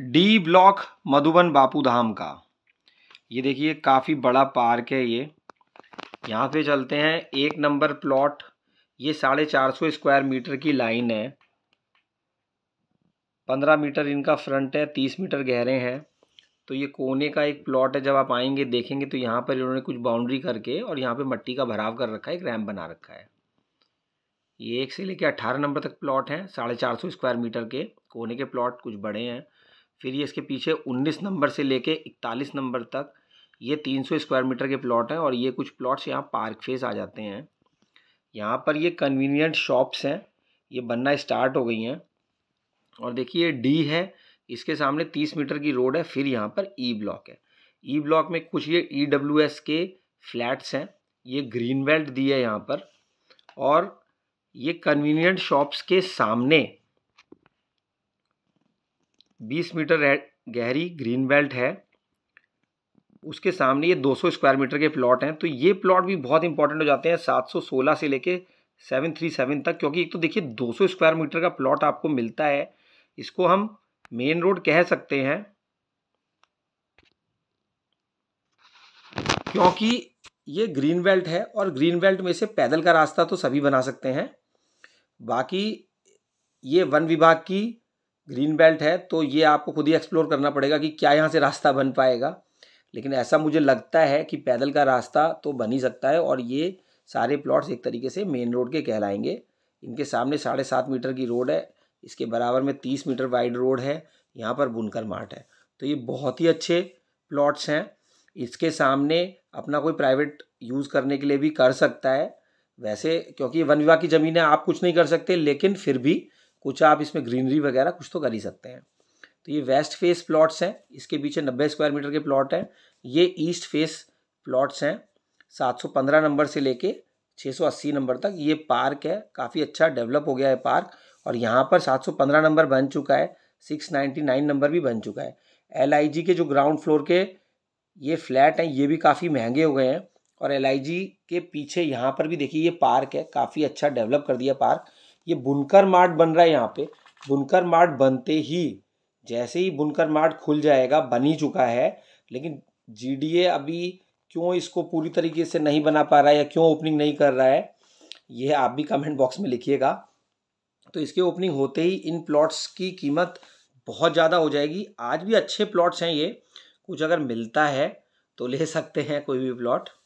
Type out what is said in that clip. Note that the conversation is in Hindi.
डी ब्लॉक मधुबन बापू धाम का ये देखिए काफ़ी बड़ा पार्क है ये यहाँ पे चलते हैं एक नंबर प्लॉट ये साढ़े चार सौ स्क्वायर मीटर की लाइन है पंद्रह मीटर इनका फ्रंट है तीस मीटर गहरे हैं तो ये कोने का एक प्लॉट है जब आप आएंगे देखेंगे तो यहाँ पर इन्होंने कुछ बाउंड्री करके और यहाँ पे मट्टी का भराव कर रखा है एक रैम बना रखा है ये एक से लेकर अट्ठारह नंबर तक प्लॉट हैं साढ़े चार सौ स्क्वायर मीटर के कोने के प्लॉट कुछ बड़े हैं फिर ये इसके पीछे 19 नंबर से लेके 41 नंबर तक ये 300 स्क्वायर मीटर के प्लॉट हैं और ये कुछ प्लॉट्स यहाँ पार्क फेस आ जाते हैं यहाँ पर ये कन्वीनियंट शॉप्स हैं ये बनना स्टार्ट हो गई हैं और देखिए ये डी है इसके सामने तीस मीटर की रोड है फिर यहाँ पर ई e ब्लॉक है ई e ब्लॉक में कुछ ये ई डब्ल्यू एस के फ्लैट्स हैं ये ग्रीन बेल्ट दी है यहाँ पर और ये कन्वीनियंट शॉप्स के सामने बीस मीटर गहरी ग्रीन बेल्ट है उसके सामने ये 200 स्क्वायर मीटर के प्लॉट हैं तो ये प्लॉट भी बहुत इंपॉर्टेंट हो जाते हैं 716 से लेके 737 तक क्योंकि एक तो देखिए 200 स्क्वायर मीटर का प्लॉट आपको मिलता है इसको हम मेन रोड कह सकते हैं क्योंकि ये ग्रीन बेल्ट है और ग्रीन बेल्ट में से पैदल का रास्ता तो सभी बना सकते हैं बाकी ये वन विभाग की ग्रीन बेल्ट है तो ये आपको खुद ही एक्सप्लोर करना पड़ेगा कि क्या यहाँ से रास्ता बन पाएगा लेकिन ऐसा मुझे लगता है कि पैदल का रास्ता तो बन ही सकता है और ये सारे प्लॉट्स एक तरीके से मेन रोड के कहलाएंगे इनके सामने साढ़े सात मीटर की रोड है इसके बराबर में तीस मीटर वाइड रोड है यहाँ पर बुनकर मार्ट है तो ये बहुत ही अच्छे प्लॉट्स हैं इसके सामने अपना कोई प्राइवेट यूज़ करने के लिए भी कर सकता है वैसे क्योंकि वन विभाग की ज़मीन है आप कुछ नहीं कर सकते लेकिन फिर भी कुछ आप इसमें ग्रीनरी वगैरह कुछ तो कर ही सकते हैं तो ये वेस्ट फेस प्लॉट्स हैं इसके पीछे नब्बे स्क्वायर मीटर के प्लॉट हैं ये ईस्ट फेस प्लॉट्स हैं 715 नंबर से लेके 680 नंबर तक ये पार्क है काफ़ी अच्छा डेवलप हो गया है पार्क और यहाँ पर 715 नंबर बन चुका है 699 नंबर भी बन चुका है एल के जो ग्राउंड फ्लोर के ये फ्लैट हैं ये भी काफ़ी महंगे हो गए हैं और एल के पीछे यहाँ पर भी देखिए ये पार्क है काफ़ी अच्छा डेवलप कर दिया पार्क ये बुनकर मार्ट बन रहा है यहाँ पे बुनकर मार्ट बनते ही जैसे ही बुनकर मार्ट खुल जाएगा बन ही चुका है लेकिन जी अभी क्यों इसको पूरी तरीके से नहीं बना पा रहा है या क्यों ओपनिंग नहीं कर रहा है ये आप भी कमेंट बॉक्स में लिखिएगा तो इसके ओपनिंग होते ही इन प्लॉट्स की कीमत बहुत ज़्यादा हो जाएगी आज भी अच्छे प्लॉट्स हैं ये कुछ अगर मिलता है तो ले सकते हैं कोई भी प्लॉट